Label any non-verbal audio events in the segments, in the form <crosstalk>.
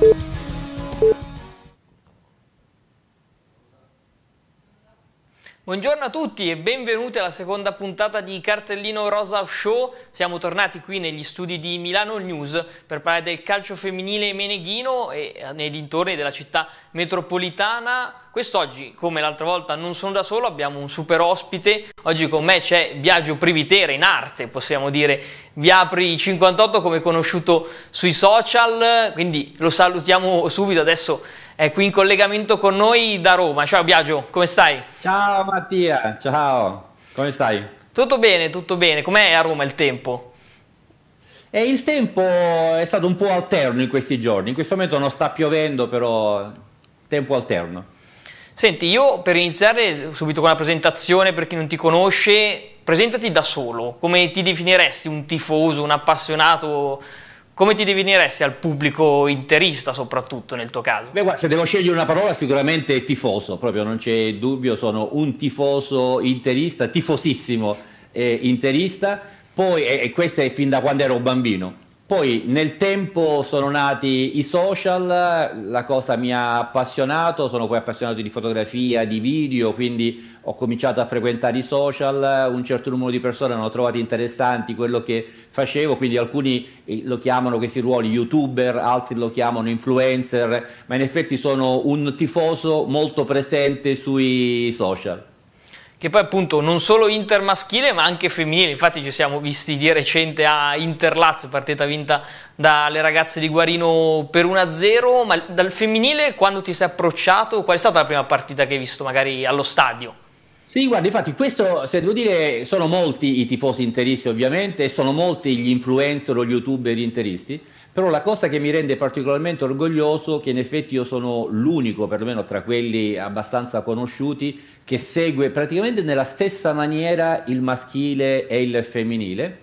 Bye. Buongiorno a tutti e benvenuti alla seconda puntata di Cartellino Rosa Show. Siamo tornati qui negli studi di Milano News per parlare del calcio femminile meneghino e eh, nei dintorni della città metropolitana. Quest'oggi, come l'altra volta, non sono da solo, abbiamo un super ospite. Oggi con me c'è Biagio Privitera in arte, possiamo dire Biapri58 come conosciuto sui social, quindi lo salutiamo subito adesso è qui in collegamento con noi da Roma. Ciao Biagio, come stai? Ciao Mattia, ciao, come stai? Tutto bene, tutto bene. Com'è a Roma il tempo? E eh, il tempo è stato un po' alterno in questi giorni, in questo momento non sta piovendo però tempo alterno. Senti, io per iniziare subito con la presentazione, per chi non ti conosce, presentati da solo, come ti definiresti un tifoso, un appassionato come ti definiresti al pubblico interista soprattutto nel tuo caso? Beh, guarda, se devo scegliere una parola sicuramente tifoso, proprio non c'è dubbio, sono un tifoso interista, tifosissimo eh, interista, poi, e eh, questo è fin da quando ero bambino. Poi nel tempo sono nati i social, la cosa mi ha appassionato, sono poi appassionato di fotografia, di video, quindi ho cominciato a frequentare i social, un certo numero di persone hanno trovato interessanti quello che facevo, quindi alcuni eh, lo chiamano questi ruoli youtuber, altri lo chiamano influencer, ma in effetti sono un tifoso molto presente sui social che poi appunto non solo Inter maschile ma anche femminile, infatti ci siamo visti di recente a Inter Lazio, partita vinta dalle ragazze di Guarino per 1-0, ma dal femminile quando ti sei approcciato, qual è stata la prima partita che hai visto magari allo stadio? Sì, guarda, infatti questo, se devo dire, sono molti i tifosi interisti ovviamente e sono molti gli influencer o gli youtuber interisti, però la cosa che mi rende particolarmente orgoglioso è che in effetti io sono l'unico, perlomeno tra quelli abbastanza conosciuti, che segue praticamente nella stessa maniera il maschile e il femminile.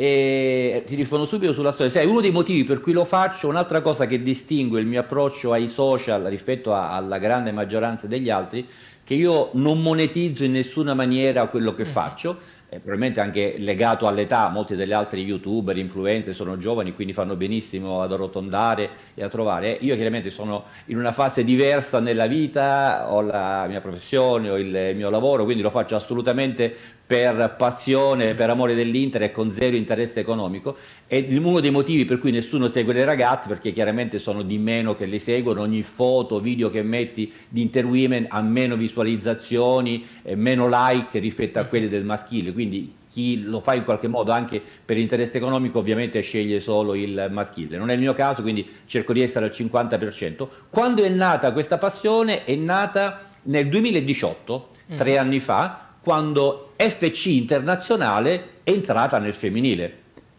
E ti rispondo subito sulla storia. Sai, uno dei motivi per cui lo faccio, un'altra cosa che distingue il mio approccio ai social rispetto a, alla grande maggioranza degli altri, che io non monetizzo in nessuna maniera quello che mm. faccio, eh, probabilmente anche legato all'età, molti degli altri youtuber, influencer sono giovani, quindi fanno benissimo ad arrotondare e a trovare. Io chiaramente sono in una fase diversa nella vita, ho la mia professione, ho il mio lavoro, quindi lo faccio assolutamente per passione, per amore dell'Inter e con zero interesse economico. È uno dei motivi per cui nessuno segue le ragazze, perché chiaramente sono di meno che le seguono, ogni foto, video che metti di Inter Women ha meno visualizzazioni, e eh, meno like rispetto a quelle del maschile, quindi chi lo fa in qualche modo anche per interesse economico ovviamente sceglie solo il maschile. Non è il mio caso, quindi cerco di essere al 50%. Quando è nata questa passione? È nata nel 2018, tre mm. anni fa, quando FC Internazionale è entrata nel femminile,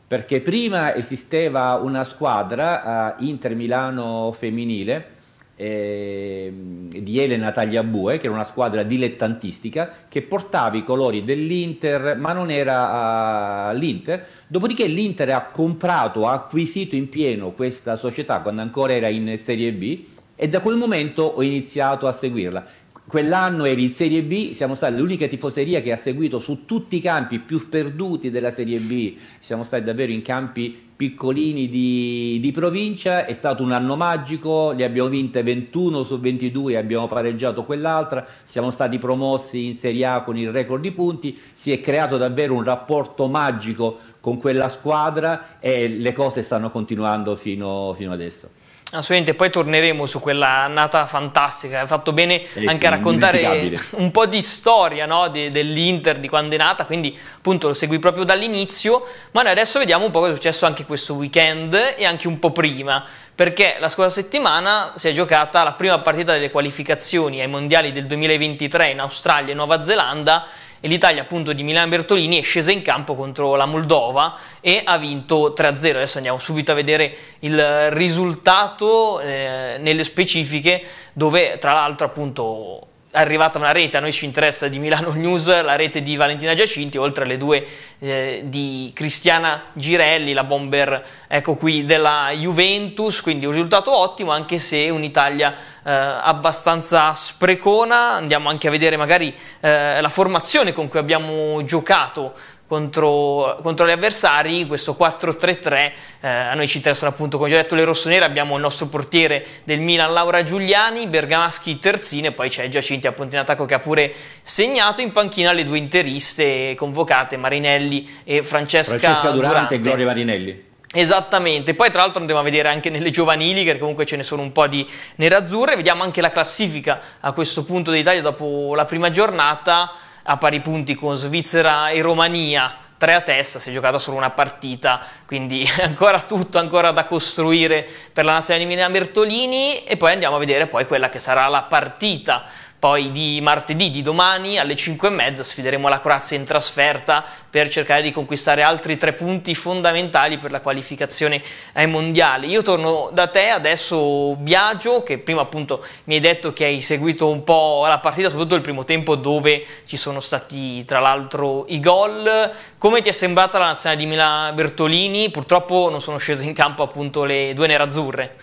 perché prima esisteva una squadra uh, Inter Milano femminile eh, di Elena Tagliabue, che era una squadra dilettantistica, che portava i colori dell'Inter, ma non era uh, l'Inter. Dopodiché l'Inter ha comprato, ha acquisito in pieno questa società quando ancora era in Serie B e da quel momento ho iniziato a seguirla quell'anno eri in Serie B, siamo stati l'unica tifoseria che ha seguito su tutti i campi più perduti della Serie B, siamo stati davvero in campi piccolini di, di, provincia, è stato un anno magico, le abbiamo vinte 21 su 22, abbiamo pareggiato quell'altra, siamo stati promossi in Serie A con il record di punti, si è creato davvero un rapporto magico con quella squadra e le cose stanno continuando fino, fino adesso. Assolutamente, poi torneremo su quella annata fantastica, hai fatto bene è eh anche a raccontare un po' di storia no? de, dell'Inter, di quando è nata, quindi appunto lo segui proprio dall'inizio, ma noi adesso vediamo un po' cosa è successo anche questo weekend e anche un po' prima, perché la scorsa settimana si è giocata la prima partita delle qualificazioni ai mondiali del 2023 in Australia e Nuova Zelanda e l'Italia appunto di Milan Bertolini è scesa in campo contro la Moldova e ha vinto 3-0. Adesso andiamo subito a vedere il risultato eh, nelle specifiche dove tra l'altro appunto è arrivata una rete, a noi ci interessa di Milano News, la rete di Valentina Giacinti, oltre alle due eh, di Cristiana Girelli, la bomber ecco qui della Juventus, quindi un risultato ottimo anche se un'Italia eh, abbastanza sprecona, andiamo anche a vedere magari eh, la formazione con cui abbiamo giocato contro, contro gli avversari, questo 4-3-3, eh, a noi ci interessano appunto, come già detto, le rossonere, abbiamo il nostro portiere del Milan Laura Giuliani, Bergamaschi terzine, poi c'è Giacinti appunto in attacco che ha pure segnato, in panchina le due interiste convocate, Marinelli e Francesca, Francesca Durante, Durante e Gloria Marinelli Esattamente, poi tra l'altro andiamo a vedere anche nelle giovanili, che comunque ce ne sono un po' di nerazzurre, vediamo anche la classifica a questo punto d'Italia dopo la prima giornata a pari punti con Svizzera e Romania, 3 a testa, si è giocata solo una partita, quindi <laughs> ancora tutto ancora da costruire per la nazionale di Mina Bertolini e poi andiamo a vedere poi quella che sarà la partita poi di martedì, di domani alle 5.30 sfideremo la Croazia in trasferta per cercare di conquistare altri tre punti fondamentali per la qualificazione ai mondiali. Io torno da te adesso Biagio che prima appunto mi hai detto che hai seguito un po' la partita, soprattutto il primo tempo dove ci sono stati tra l'altro i gol. Come ti è sembrata la nazionale di Milano Bertolini? Purtroppo non sono scese in campo appunto le due nerazzurre.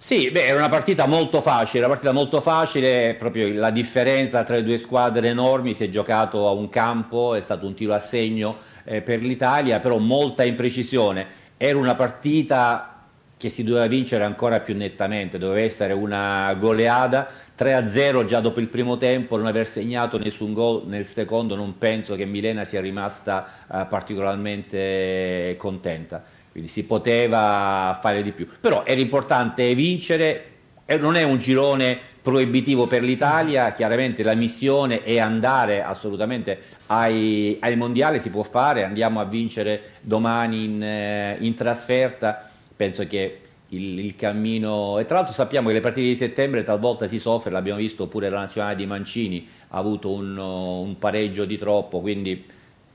Sì, beh, era una partita molto facile, una partita molto facile, proprio la differenza tra le due squadre enormi, si è giocato a un campo, è stato un tiro a segno eh, per l'Italia, però molta imprecisione. Era una partita che si doveva vincere ancora più nettamente, doveva essere una goleada 3-0 già dopo il primo tempo, non aver segnato nessun gol nel secondo, non penso che Milena sia rimasta eh, particolarmente contenta quindi si poteva fare di più. Però era importante vincere, non è un girone proibitivo per l'Italia, chiaramente la missione è andare assolutamente ai, ai mondiali, si può fare, andiamo a vincere domani in, eh, in trasferta, penso che il, il, cammino. E tra l'altro sappiamo che le partite di settembre talvolta si soffre, l'abbiamo visto pure la nazionale di Mancini ha avuto un, un pareggio di troppo, quindi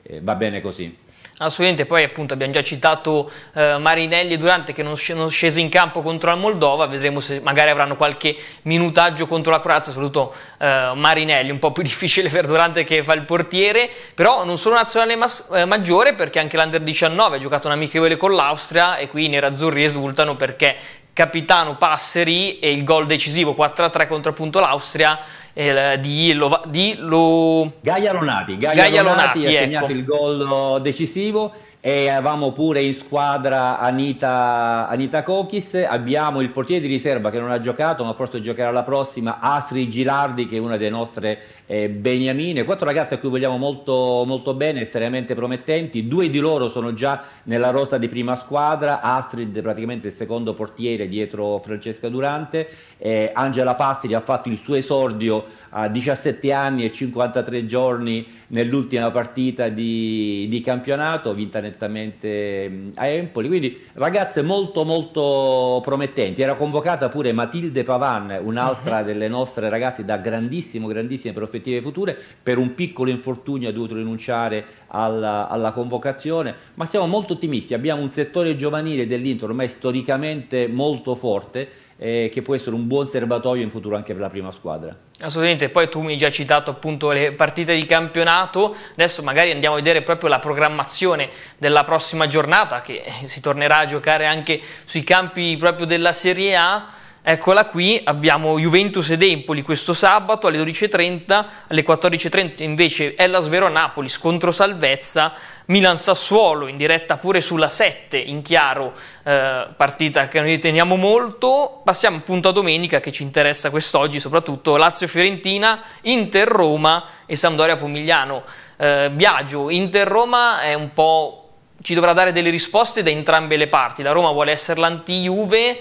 eh, va bene così. Assolutamente, poi appunto abbiamo già citato eh, Marinelli e Durante che non sono scesi in campo contro la Moldova, vedremo se magari avranno qualche minutaggio contro la Croazia, soprattutto eh, Marinelli, un po' più <laughs> difficile per Durante che fa il portiere, però non solo nazionale eh, maggiore perché anche l'Under 19 ha giocato un amichevole con l'Austria e qui i nerazzurri esultano perché capitano Passeri e il gol decisivo 4-3 contro appunto l'Austria eh, di, Lova, di Lo... Gaia Lonati, Gaia, Gaia Lonati, Lonati ha ecco. segnato ecco. il gol decisivo e avevamo pure in squadra Anita, Anita Cochis, abbiamo il portiere di riserva che non ha giocato ma forse giocherà la prossima, Asri Gilardi che è una delle nostre eh, beniamine, quattro ragazze a cui vogliamo molto, molto bene, seriamente promettenti, due di loro sono già nella rosa di prima squadra, Astrid praticamente il secondo portiere dietro Francesca Durante, eh, Angela Passiri ha fatto il suo esordio a 17 anni e 53 giorni nell'ultima partita di, di, campionato, vinta nettamente a Empoli, quindi ragazze molto molto promettenti, era convocata pure Matilde Pavan, un'altra uh-huh. delle nostre ragazze da grandissimo, grandissime prospettive future, per un piccolo infortunio ha dovuto rinunciare alla, alla convocazione, ma siamo molto ottimisti, abbiamo un settore giovanile dell'Inter ormai storicamente molto forte, eh, che può essere un buon serbatoio in futuro anche per la prima squadra. Assolutamente, poi tu mi hai già citato appunto le partite di campionato, adesso magari andiamo a vedere proprio la programmazione della prossima giornata che si tornerà a giocare anche sui campi proprio della Serie A. Eccola qui, abbiamo Juventus ed Empoli questo sabato alle 12.30, alle 14.30 invece è la Svero napoli scontro salvezza, Milan-Sassuolo in diretta pure sulla 7 in chiaro, eh, partita che noi riteniamo molto. Passiamo appunto a domenica che ci interessa quest'oggi, soprattutto Lazio-Fiorentina, Inter-Roma e Sampdoria-Pomigliano. Eh, Biagio, Inter-Roma è un po' ci dovrà dare delle risposte da entrambe le parti, la Roma vuole essere l'anti-Juve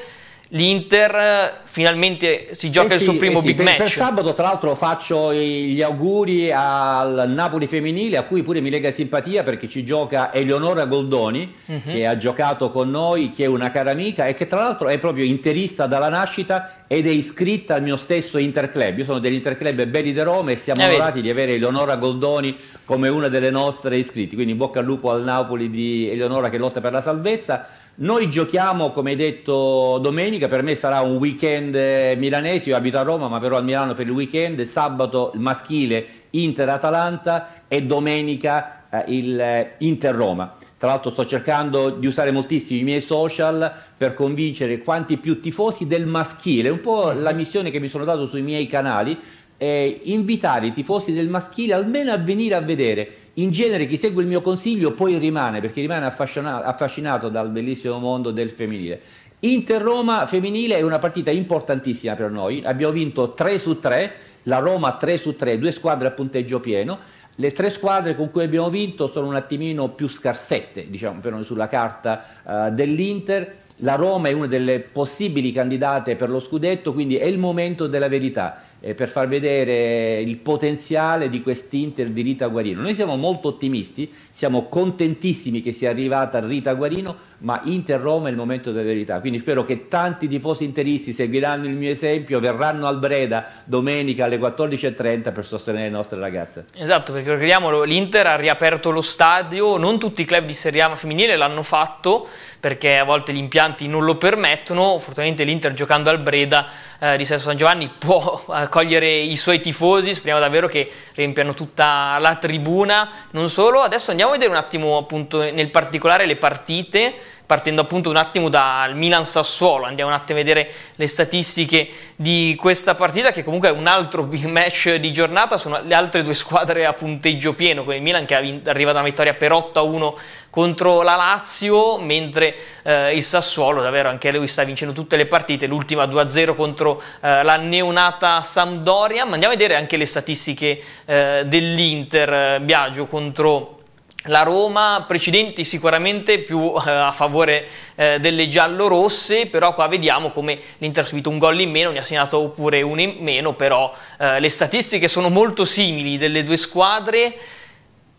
l'Inter eh, finalmente si gioca eh sì, il suo primo eh sì, big per, match. Per sabato, tra l'altro, faccio gli auguri al Napoli femminile, a cui pure mi lega simpatia perché ci gioca Eleonora Goldoni, uh-huh. che ha giocato con noi, che è una cara amica e che tra l'altro è proprio interista dalla nascita ed è iscritta al mio stesso Interclub. Io sono dell'Interclub Belli de Roma e siamo eh, onorati di avere Eleonora Goldoni come una delle nostre iscritte. Quindi in bocca al lupo al Napoli di Eleonora che lotta per la salvezza. Noi giochiamo, come hai detto, domenica, per me sarà un weekend eh, milanese, io abito a Roma ma verrò a Milano per il weekend, sabato il maschile Inter-Atalanta e domenica eh, il eh, Inter-Roma. Tra l'altro sto cercando di usare moltissimi i miei social per convincere quanti più tifosi del maschile, un po' la mhm. missione che mi sono dato sui miei canali, eh, invitare i tifosi del maschile almeno a venire a vedere in genere chi segue il mio consiglio poi rimane, perché rimane affascinato, affascinato dal bellissimo mondo del femminile. Inter-Roma femminile è una partita importantissima per noi, abbiamo vinto 3 su 3, la Roma 3 su 3, due squadre a punteggio pieno, le tre squadre con cui abbiamo vinto sono un attimino più scarsette, diciamo per noi sulla carta uh, dell'Inter, la Roma è una delle possibili candidate per lo scudetto, quindi è il momento della verità eh, per far vedere il potenziale di quest'Inter di Rita Guarino. Noi siamo molto ottimisti, siamo contentissimi che sia arrivata Rita Guarino, ma Inter-Roma è il momento della verità, quindi spero che tanti tifosi interisti seguiranno il mio esempio, verranno al Breda domenica alle 14.30 per sostenere le nostre ragazze. Esatto, perché ricordiamolo, l'Inter ha riaperto lo stadio, non tutti i club di Serie A femminile l'hanno fatto, perché a volte gli impianti non lo permettono, fortunatamente l'Inter giocando al Breda eh, di Sesto San Giovanni può eh, raccogliere i suoi tifosi, speriamo davvero che riempiano tutta la tribuna, non solo. Adesso andiamo a vedere un attimo appunto nel particolare le partite, partendo appunto un attimo dal Milan Sassuolo, andiamo un attimo a vedere le statistiche di questa partita che comunque è un altro big <laughs> match di giornata, sono le altre due squadre a punteggio pieno, con il Milan che arriva da una vittoria per 8 a 1 contro la Lazio, mentre eh, il Sassuolo, davvero anche lui sta vincendo tutte le partite, l'ultima 2-0 contro eh, la neonata Sampdoria, ma andiamo a vedere anche le statistiche eh, dell'Inter, eh, Biagio contro la Roma, precedenti sicuramente più eh, a favore eh, delle giallorosse, però qua vediamo come l'Inter ha subito un gol in meno, ne ha segnato pure uno in meno, però eh, le statistiche sono molto simili delle due squadre.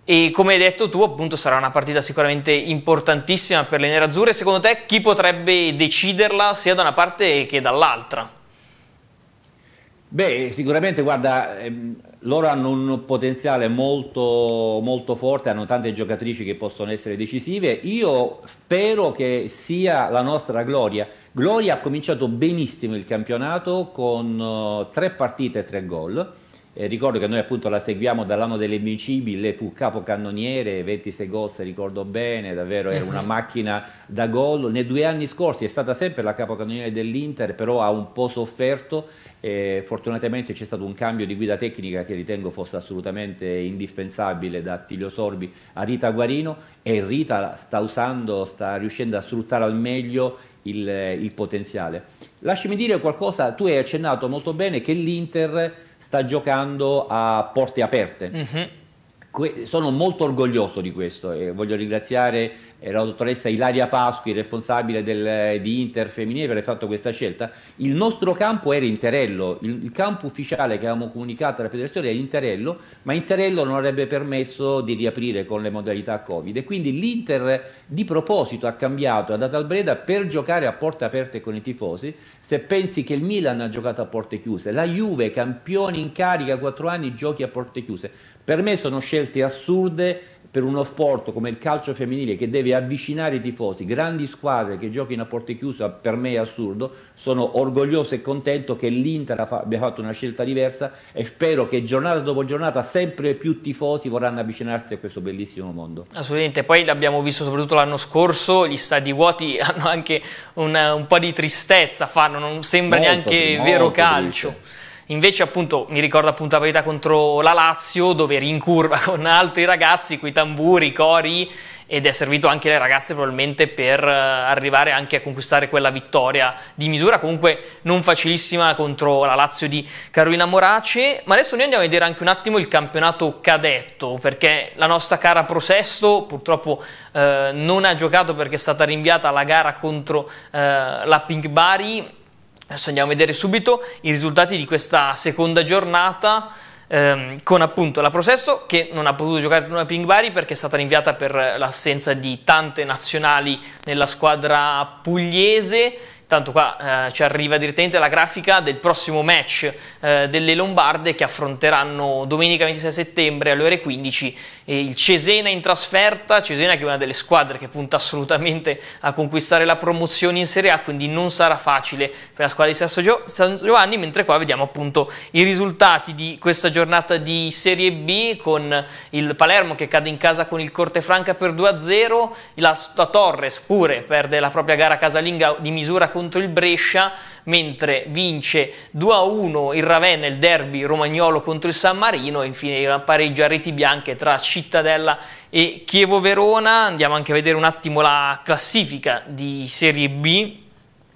E come hai detto tu, appunto, sarà una partita sicuramente importantissima per le nerazzurre. Secondo te, chi potrebbe deciderla sia da una parte che dall'altra? Beh, sicuramente, guarda, ehm, loro hanno un potenziale molto, molto forte, hanno tante giocatrici che possono essere decisive. Io spero che sia la nostra Gloria. Gloria ha cominciato benissimo il campionato con eh, tre partite e tre gol eh, ricordo che noi appunto la seguiamo dall'anno delle dell'Invincibile, fu capocannoniere, 26 gol se ricordo bene, davvero era una mhm. macchina da gol. Nei due anni scorsi è stata sempre la capocannoniere dell'Inter, però ha un po' sofferto. Eh, fortunatamente c'è stato un cambio di guida tecnica che ritengo fosse assolutamente indispensabile da Attilio Sorbi a Rita Guarino e Rita sta usando, sta riuscendo a sfruttare al meglio il, il potenziale. Lasciami dire qualcosa, tu hai accennato molto bene che l'Inter sta giocando a porte aperte. Mm-hmm. Que- sono molto orgoglioso di questo e voglio ringraziare era la dottoressa Ilaria Pasqui, responsabile del, eh, di Inter Femminile, per aver fatto questa scelta. Il nostro campo era Interello, il, il campo ufficiale che avevamo comunicato alla federazione era Interello, ma Interello non avrebbe permesso di riaprire con le modalità Covid. E quindi l'Inter di proposito ha cambiato, è andata al Breda per giocare a porte aperte con i tifosi. Se pensi che il Milan ha giocato a porte chiuse, la Juve, campione in carica, quattro anni, giochi a porte chiuse. Per me sono scelte assurde per uno sport come il calcio femminile che deve avvicinare i tifosi, grandi squadre che giochino a porte chiuse, per me è assurdo, sono orgoglioso e contento che l'Inter abbia fatto una scelta diversa e spero che giornata dopo giornata sempre più tifosi vorranno avvicinarsi a questo bellissimo mondo. Assolutamente, poi l'abbiamo visto soprattutto l'anno scorso, gli stadi vuoti <laughs> hanno anche una, un po' di tristezza, fanno, non sembra molto, neanche molto vero calcio. Triste. Invece appunto mi ricordo appunto la partita contro la Lazio dove eri in curva <laughs> con altri ragazzi, coi tamburi, i cori ed è servito anche alle ragazze probabilmente per eh, arrivare anche a conquistare quella vittoria di misura comunque non facilissima contro la Lazio di Carolina Morace. Ma adesso noi andiamo a vedere anche un attimo il campionato cadetto perché la nostra cara Prosesto purtroppo eh, non ha giocato perché è stata rinviata la gara contro eh, la Pink Bari Adesso andiamo a vedere subito i risultati di questa seconda giornata ehm, con appunto la Processo che non ha potuto giocare con la Ping Bari perché è stata rinviata per l'assenza di tante nazionali nella squadra pugliese Tanto qua eh, ci arriva direttamente la grafica del prossimo match eh, delle Lombarde che affronteranno domenica 26 settembre alle ore 15 il Cesena in trasferta, Cesena che è una delle squadre che punta assolutamente a conquistare la promozione in Serie A, quindi non sarà facile per la squadra di Sasso Gio San Giovanni, mentre qua vediamo appunto i risultati di questa giornata di Serie B con il Palermo che cade in casa con il Corte Franca per 2-0, la, la Torres pure perde la propria gara casalinga di misura contro il Brescia, mentre vince 2-1 il Ravenna il derby romagnolo contro il San Marino e infine il pareggio a reti bianche tra Cittadella e Chievo Verona. Andiamo anche a vedere un attimo la classifica di Serie B.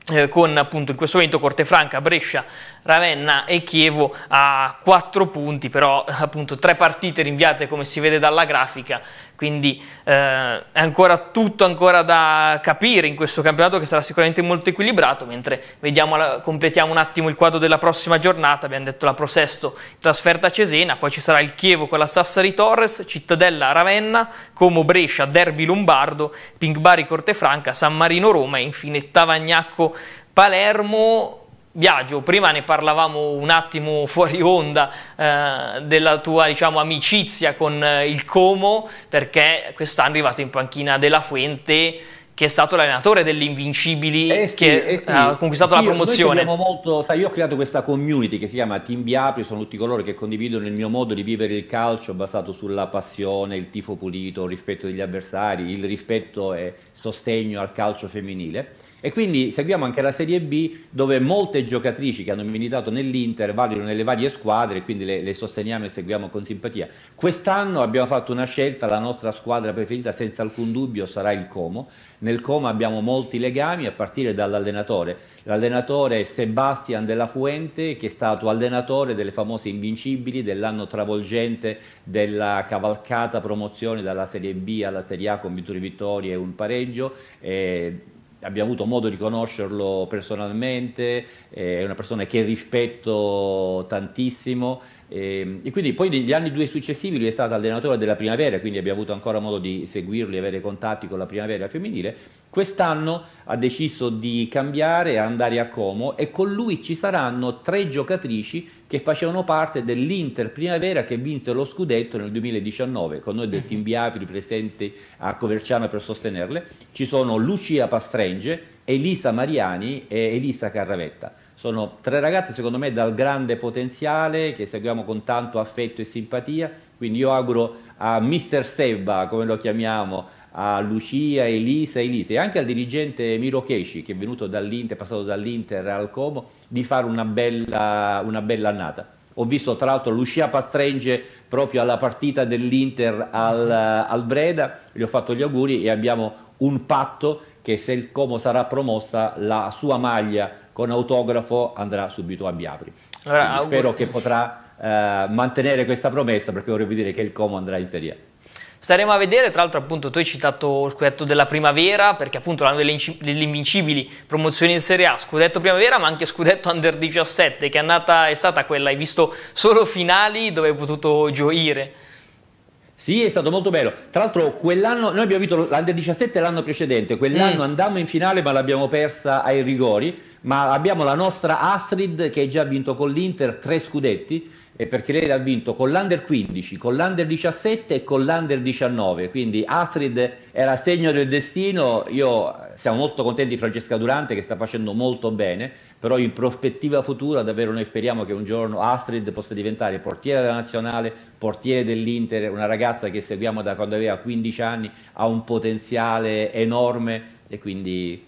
Eh, con appunto in questo momento Cortefranca, Brescia, Ravenna e Chievo a 4 punti, però appunto tre partite rinviate come si vede dalla grafica quindi eh, è ancora tutto ancora da capire in questo campionato che sarà sicuramente molto equilibrato, mentre vediamo, completiamo un attimo il quadro della prossima giornata, abbiamo detto la Pro Sesto trasferta a Cesena, poi ci sarà il Chievo con la Sassari Torres, Cittadella Ravenna, Como Brescia, Derby Lombardo, Pingbari Cortefranca, San Marino Roma e infine Tavagnacco Palermo Biagio, prima ne parlavamo un attimo <laughs> fuori onda eh, della tua diciamo, amicizia con eh, il Como perché quest'anno è arrivato in panchina della Fuente che è stato l'allenatore degli Invincibili eh sì, che eh sì. ha conquistato sì, la promozione. Molto, sai, io ho creato questa community che si chiama Team Biapri, sono tutti coloro che condividono il mio modo di vivere il calcio basato sulla passione, il tifo pulito, il rispetto degli avversari, il rispetto e sostegno al calcio femminile e quindi seguiamo anche la Serie B dove molte giocatrici che hanno militato nell'Inter valgono nelle varie squadre, e quindi le, le sosteniamo e seguiamo con simpatia. Quest'anno abbiamo fatto una scelta, la nostra squadra preferita senza alcun dubbio sarà il Como. Nel Como abbiamo molti legami a partire dall'allenatore. L'allenatore Sebastian della Fuente che è stato allenatore delle famose invincibili dell'anno travolgente della cavalcata promozione dalla Serie B alla Serie A con 22 vittorie e un pareggio. Eh, abbiamo avuto modo di conoscerlo personalmente, eh, è una persona che rispetto tantissimo e, ehm, e, quindi poi negli anni due successivi lui è stato allenatore della primavera, quindi abbiamo avuto ancora modo di seguirli, avere contatti con la primavera femminile. Quest'anno ha deciso di cambiare, andare a Como e con lui ci saranno tre giocatrici che facevano parte dell'Inter Primavera che vinse lo scudetto nel 2019, con noi del Team mm-hmm. Biapri presenti a Coverciano per sostenerle. Ci sono Lucia Pastrenge, Elisa Mariani e Elisa Carravetta. Sono tre ragazze, secondo me, dal grande potenziale che seguiamo con tanto affetto e simpatia. Quindi io auguro a Mister Sebba, come lo chiamiamo, a Lucia, Elisa, Elisa e anche al dirigente Miro Kesci che è venuto dall'Inter, passato dall'Inter al Como, di fare una bella, una bella annata. Ho visto tra l'altro Lucia Pastrenge proprio alla partita dell'Inter al, al Breda, gli ho fatto gli auguri e abbiamo un patto che se il Como sarà promossa la sua maglia con autografo andrà subito a Biapri. Allora, spero che potrà eh, mantenere questa promessa perché vorrei dire che il Como andrà in Serie A. Staremo a vedere, tra l'altro appunto tu hai citato il scudetto della primavera, perché appunto l'anno delle, invincibili promozioni in Serie A, scudetto primavera ma anche scudetto under 17 che è, andata, è stata quella, hai visto solo finali dove hai potuto gioire. Sì, è stato molto bello. Tra l'altro, quell'anno noi abbiamo vinto l'Under 17 l'anno precedente, quell'anno mm. andammo in finale ma l'abbiamo persa ai rigori ma abbiamo la nostra Astrid che ha già vinto con l'Inter tre scudetti perché lei l'ha vinto con l'Under 15, con l'Under 17 e con l'Under 19, quindi Astrid era segno del destino, io siamo molto contenti di Francesca Durante che sta facendo molto bene, però in prospettiva futura davvero noi speriamo che un giorno Astrid possa diventare portiere della nazionale, portiere dell'Inter, una ragazza che seguiamo da quando aveva 15 anni, ha un potenziale enorme e quindi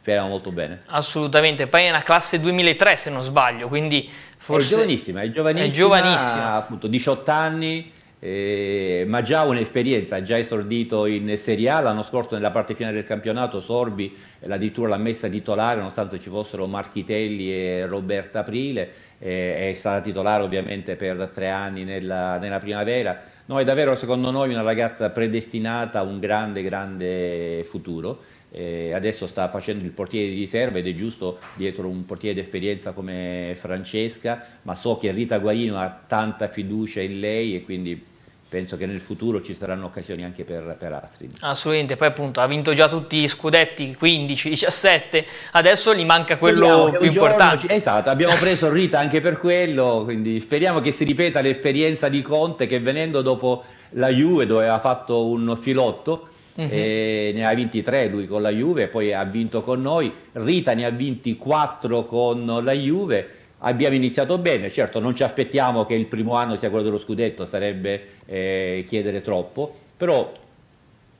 speriamo molto bene. Assolutamente, poi è una classe 2003 se non sbaglio, quindi forse... È giovanissima, è giovanissima, è giovanissima. appunto 18 anni, eh, ma già un'esperienza, ha già esordito in Serie A, l'anno scorso nella parte finale del campionato Sorbi addirittura l'ha messa titolare nonostante ci fossero Marchitelli e Roberta Aprile, eh, è stata titolare ovviamente per tre anni nella, nella primavera, no è davvero secondo noi una ragazza predestinata a un grande grande futuro eh, adesso sta facendo il portiere di riserva ed è giusto dietro un portiere d'esperienza come Francesca, ma so che Rita Guarino ha tanta fiducia in lei e quindi penso che nel futuro ci saranno occasioni anche per, per Astrid. Assolutamente, poi appunto ha vinto già tutti gli scudetti, 15, 17, adesso gli manca quello speriamo più importante. Ci... Esatto, abbiamo preso Rita anche per quello, quindi speriamo che si ripeta l'esperienza di Conte che venendo dopo la Juve dove ha fatto un filotto, mm-hmm. ne ha vinti tre lui con la Juve, poi ha vinto con noi, Rita ne ha vinti quattro con la Juve, abbiamo iniziato bene, certo non ci aspettiamo che il primo anno sia quello dello scudetto, sarebbe eh, chiedere troppo, però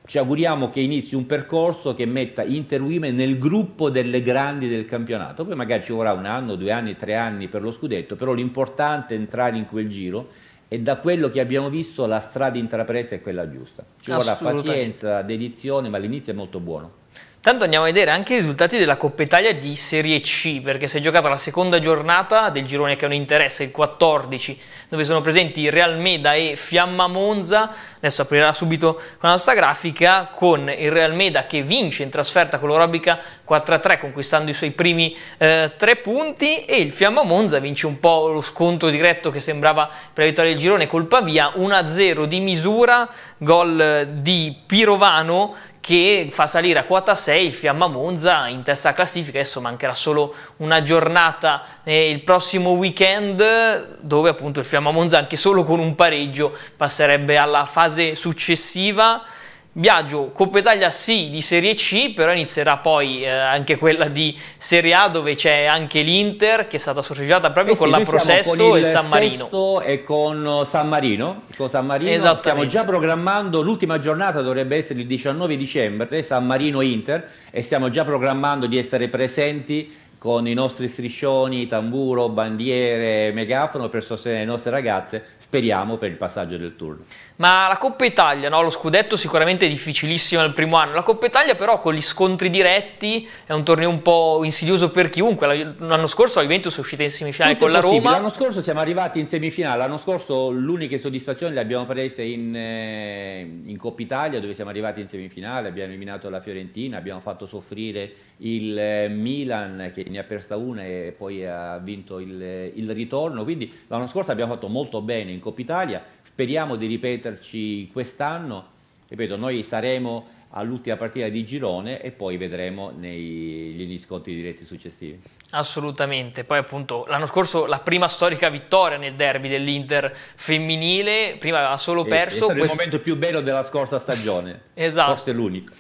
ci auguriamo che inizi un percorso che metta Inter Women nel gruppo delle grandi del campionato, poi magari ci vorrà un anno, due anni, tre anni per lo scudetto, però l'importante è entrare in quel giro e da quello che abbiamo visto la strada intrapresa è quella giusta. Ci vorrà pazienza, dedizione, ma l'inizio è molto buono. Tanto andiamo a vedere anche i risultati della Coppa Italia di Serie C, perché si è giocata la seconda giornata del girone che non interessa, il 14, dove sono presenti Real Meda e Fiamma Monza. Adesso aprirà subito con la nostra grafica, con il Real Meda che vince in trasferta con l'Orobica 4-3, conquistando i suoi primi eh, tre punti, e il Fiamma Monza vince un po' lo scontro diretto che sembrava per la vittoria del girone col Pavia, 1-0 di misura, gol di Pirovano che fa salire a quota 6 il Fiamma Monza in testa classifica. Adesso mancherà solo una giornata eh, il prossimo weekend, dove appunto il Fiamma Monza, anche solo con un pareggio, passerebbe alla fase successiva. Biagio, Coppa Italia sì di Serie C, però inizierà poi eh, anche quella di Serie A dove c'è anche l'Inter che è stata sorteggiata proprio eh sì, con la Processo con e San Marino. E con eh, San Marino, con San Marino stiamo già programmando, l'ultima giornata dovrebbe essere il 19 dicembre, San Marino-Inter e stiamo già programmando di essere presenti con i nostri striscioni, tamburo, bandiere, megafono per sostenere le nostre ragazze speriamo per il passaggio del turno. Ma la Coppa Italia, no? lo scudetto sicuramente è difficilissimo nel primo anno, la Coppa Italia però con gli scontri diretti è un torneo un po' insidioso per chiunque, l'anno scorso la Juventus è uscita in semifinale Tutto con la Roma. L'anno scorso siamo arrivati in semifinale, l'anno scorso l'unica soddisfazione le abbiamo prese in, eh, in Coppa Italia dove siamo arrivati in semifinale, abbiamo eliminato la Fiorentina, abbiamo fatto soffrire il eh, Milan che ne ha persa una e poi ha vinto il, il ritorno, quindi l'anno scorso abbiamo fatto molto bene in Coppa Italia, speriamo di ripeterci quest'anno, ripeto, noi saremo all'ultima partita di girone e poi vedremo nei, negli scontri diretti successivi. Assolutamente, poi appunto l'anno scorso la prima storica vittoria nel derby dell'Inter femminile, prima aveva solo perso... È, è stato quest... il momento più bello della scorsa stagione, esatto. forse l'unico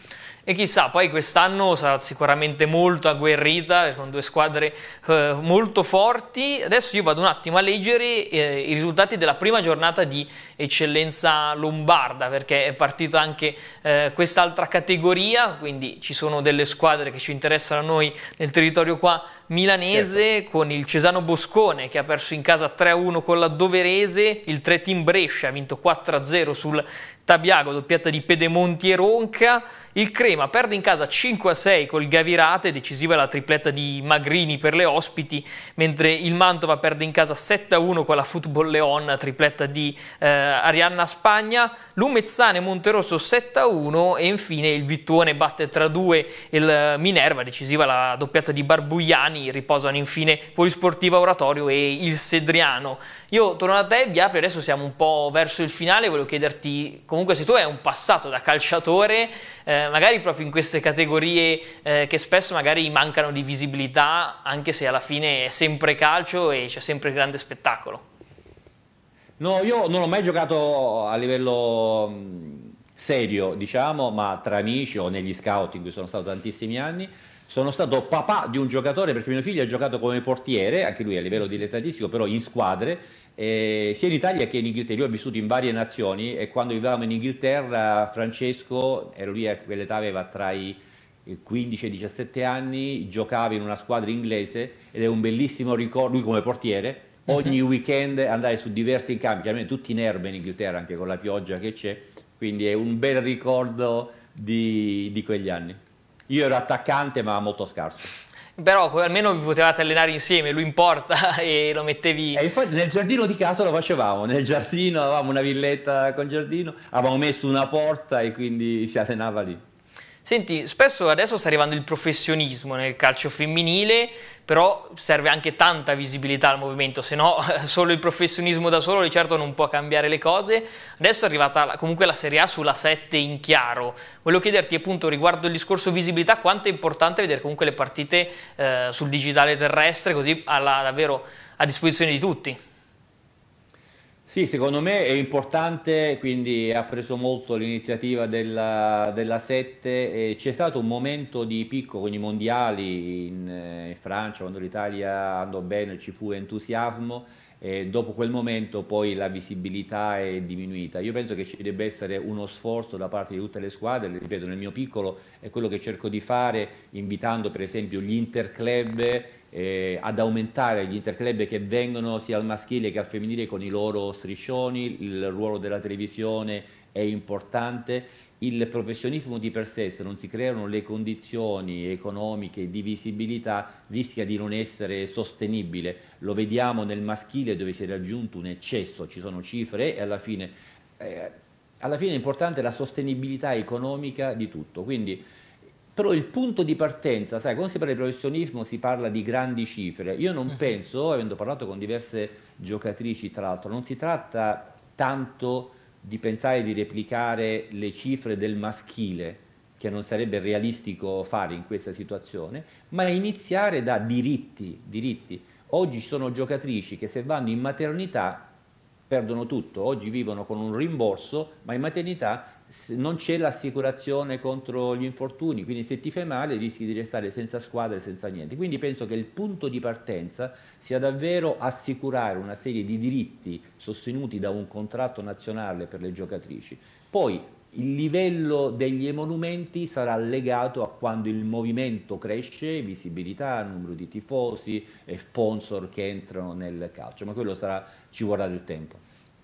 e chissà, poi quest'anno sarà sicuramente molto agguerrita, con due squadre eh, molto forti. Adesso io vado un attimo a leggere eh, i risultati della prima giornata di eccellenza lombarda perché è partita anche eh, quest'altra categoria, quindi ci sono delle squadre che ci interessano a noi nel territorio qua milanese certo. con il Cesano Boscone che ha perso in casa 3-1 con la Doverese, il 3 Team Brescia ha vinto 4-0 sul Tabiago, doppiata di Pedemonti e Ronca, il Crema perde in casa 5-6 col Gavirate, decisiva la tripletta di Magrini per le ospiti, mentre il Mantova perde in casa 7-1 con la Football Leon, tripletta di eh, eh, Arianna Spagna, Lumezzane Monterosso 7-1 e infine il Vittuone batte 3-2 il Minerva, decisiva la doppiata di Barbugliani, riposano infine Polisportiva Oratorio e il Sedriano. Io torno da te Biapri, adesso siamo un po' verso il finale, volevo chiederti comunque se tu hai un passato da calciatore, eh, magari proprio in queste categorie eh, che spesso magari mancano di visibilità, anche se alla fine è sempre calcio e c'è sempre grande spettacolo. No, io non ho mai giocato a livello mm, serio, diciamo, ma tra amici o negli scout in cui sono stato tantissimi anni. Sono stato papà di un giocatore perché mio figlio ha giocato come portiere, anche lui a livello dilettantistico, però in squadre, eh, sia in Italia che in Inghilterra. Io ho vissuto in varie nazioni e quando vivevamo in Inghilterra, Francesco, ero lì a quell'età, aveva tra i 15 e i 17 anni, giocava in una squadra inglese ed è un bellissimo ricordo, lui come portiere, ogni weekend andare su diversi campi, chiaramente tutti in erba in Inghilterra, anche con la pioggia che c'è, quindi è un bel ricordo di, di quegli anni. Io ero attaccante ma molto scarso però almeno vi potevate allenare insieme, lui in porta <laughs> e lo mettevi... E infatti nel giardino di casa lo facevamo, nel giardino avevamo una villetta con giardino, avevamo messo una porta e quindi si allenava lì. Senti, spesso adesso sta arrivando il professionismo nel calcio femminile, però serve anche tanta visibilità al movimento, se no <laughs> solo il professionismo da solo di certo non può cambiare le cose. Adesso è arrivata comunque la Serie A sulla 7 in chiaro. Volevo chiederti appunto riguardo il discorso visibilità, quanto è importante vedere comunque le partite eh, sul digitale terrestre, così alla, davvero a disposizione di tutti. Sì, secondo me è importante, quindi ha preso molto l'iniziativa della, della 7. c'è stato un momento di picco con i mondiali in, eh, in Francia, quando l'Italia andò bene, ci fu entusiasmo. E dopo quel momento poi la visibilità è diminuita. Io penso che ci debba essere uno sforzo da parte di tutte le squadre, ripeto, nel mio piccolo è quello che cerco di fare invitando per esempio gli interclub eh, ad aumentare gli interclub che vengono sia al maschile che al femminile con i loro striscioni, il ruolo della televisione è importante, il professionismo di per sé, se non si creano le condizioni economiche di visibilità, rischia di non essere sostenibile. Lo vediamo nel maschile dove si è raggiunto un eccesso, ci sono cifre e alla fine, eh, alla fine è importante la sostenibilità economica di tutto. Quindi, però il punto di partenza, sai, quando si parla di professionismo si parla di grandi cifre. Io non mm-hmm. penso, avendo parlato con diverse giocatrici tra l'altro, non si tratta tanto di pensare di replicare le cifre del maschile, che non sarebbe realistico fare in questa situazione, ma iniziare da diritti, diritti. Oggi ci sono giocatrici che se vanno in maternità perdono tutto, oggi vivono con un rimborso, ma in maternità non c'è l'assicurazione contro gli infortuni, quindi se ti fai male rischi di restare senza squadre, senza niente. Quindi penso che il punto di partenza sia davvero assicurare una serie di diritti sostenuti da un contratto nazionale per le giocatrici. Poi il livello degli emolumenti sarà legato a quando il movimento cresce, visibilità, numero di tifosi e sponsor che entrano nel calcio, ma quello sarà, ci vorrà del tempo.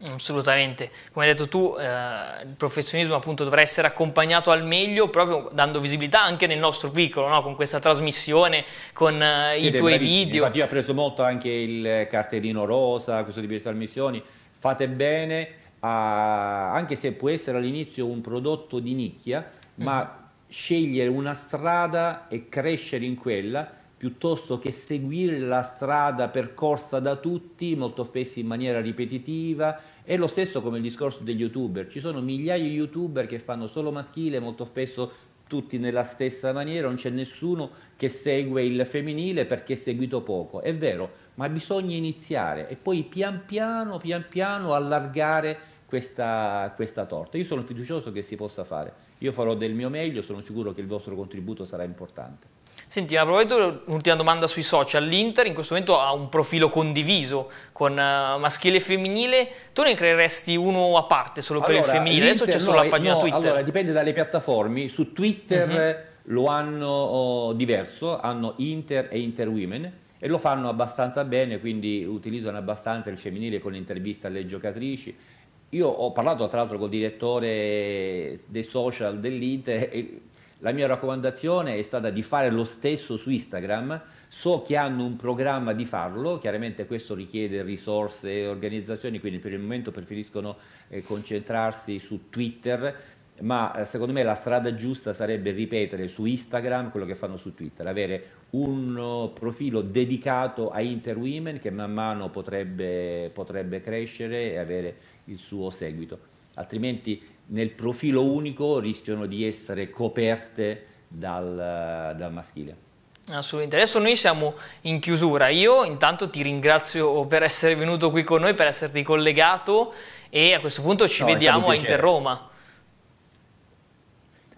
Assolutamente, come hai detto tu, eh, il professionismo appunto dovrà essere accompagnato al meglio proprio dando visibilità anche nel nostro piccolo, no? con questa trasmissione, con eh, sì, i tuoi video. Infatti io ho preso molto anche il cartellino rosa, questo tipo di trasmissioni, fate bene, a, anche se può essere all'inizio un prodotto di nicchia, ma mm. scegliere una strada e crescere in quella piuttosto che seguire la strada percorsa da tutti, molto spesso in maniera ripetitiva. È lo stesso come il discorso degli youtuber, ci sono migliaia di youtuber che fanno solo maschile, molto spesso tutti nella stessa maniera, non c'è nessuno che segue il femminile perché è seguito poco, è vero, ma bisogna iniziare e poi pian piano, pian piano allargare questa, questa torta. Io sono fiducioso che si possa fare, io farò del mio meglio, sono sicuro che il vostro contributo sarà importante. Senti, a proposito, un'ultima domanda sui social. L'Inter in questo momento ha un profilo condiviso con eh, maschile e femminile. Tu ne creeresti uno a parte solo allora, per il femminile? Adesso c'è solo la pagina no, Twitter. Allora, dipende dalle piattaforme. Su Twitter mm -hmm. lo hanno oh, diverso, hanno Inter e Inter Women e lo fanno abbastanza bene, quindi utilizzano abbastanza il femminile con interviste alle giocatrici io ho parlato tra l'altro col direttore dei social dell'Inter e la mia raccomandazione è stata di fare lo stesso su Instagram. So che hanno un programma di farlo, chiaramente questo richiede risorse e organizzazioni, quindi per il momento preferiscono eh, concentrarsi su Twitter ma eh, secondo me la strada giusta sarebbe ripetere su Instagram quello che fanno su Twitter, avere un eh, profilo dedicato a Interwomen che man mano potrebbe, potrebbe crescere e avere il suo seguito, altrimenti nel profilo unico rischiano di essere coperte dal, eh, dal maschile. Assolutamente, adesso noi siamo in chiusura, io intanto ti ringrazio per essere venuto qui con noi, per esserti collegato e a questo punto ci no, vediamo a Inter Interroma.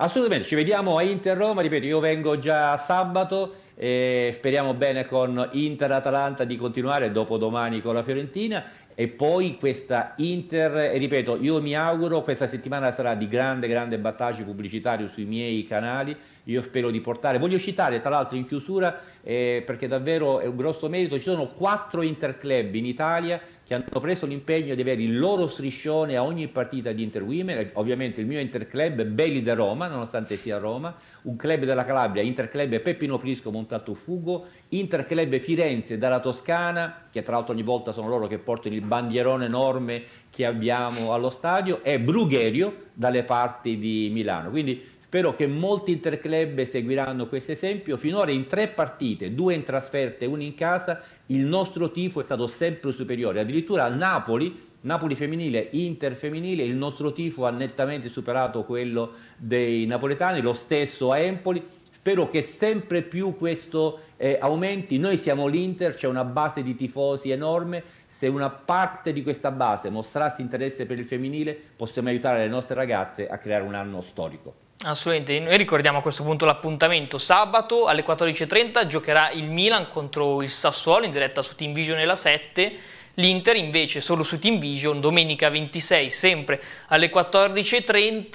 Assolutamente, ci vediamo a Inter-Roma, ripeto, io vengo già sabato, eh, speriamo bene con Inter-Atalanta di continuare dopo domani con la Fiorentina e poi questa Inter, ripeto, io mi auguro questa settimana sarà di grande, grande battaggio pubblicitario sui miei canali, io spero di portare, voglio citare tra l'altro in chiusura eh, perché davvero è un grosso merito, ci sono quattro Interclub in Italia che hanno preso l'impegno di avere il loro striscione a ogni partita di Inter Women, ovviamente il mio Interclub Belli da Roma, nonostante sia a Roma, un club della Calabria, Interclub Peppino Prisco Montalto Fugo, Interclub Firenze dalla Toscana, che tra l'altro ogni volta sono loro che portano il bandierone enorme che abbiamo allo stadio, e Brugherio dalle parti di Milano. Quindi Spero che molti interclub seguiranno questo esempio. Finora in tre partite, due in trasferta e una in casa, il nostro tifo è stato sempre superiore, addirittura a Napoli, Napoli femminile, Inter femminile, il nostro tifo ha nettamente superato quello dei napoletani, lo stesso a Empoli, spero che sempre più questo eh, aumenti, noi siamo l'Inter, c'è una base di tifosi enorme, se una parte di questa base mostrasse interesse per il femminile possiamo aiutare le nostre ragazze a creare un anno storico. Assolutamente, noi ricordiamo a questo punto l'appuntamento sabato alle 14.30 giocherà il Milan contro il Sassuolo in diretta su Team Vision alla 7 l'Inter invece solo su Team Vision domenica 26 sempre alle 14.30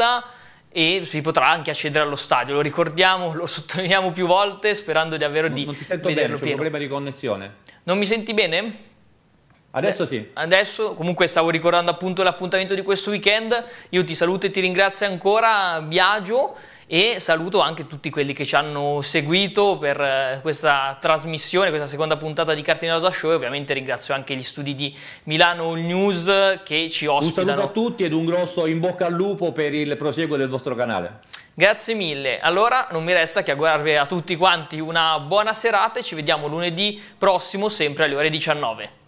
e si potrà anche accedere allo stadio, lo ricordiamo, lo sottolineiamo più volte sperando di davvero non, di non ti sento vederlo bene, c'è un problema di connessione. Non mi senti bene? Adesso sì. Adesso, comunque stavo ricordando appunto l'appuntamento di questo weekend. Io ti saluto e ti ringrazio ancora, Biagio, e saluto anche tutti quelli che ci hanno seguito per eh, questa trasmissione, questa seconda puntata di Carte Rosa Show. E ovviamente ringrazio anche gli studi di Milano All News che ci ospitano. Un saluto a tutti ed un grosso in bocca al lupo per il proseguo del vostro canale. Grazie mille, allora non mi resta che augurarvi a tutti quanti una buona serata e ci vediamo lunedì prossimo sempre alle ore 19.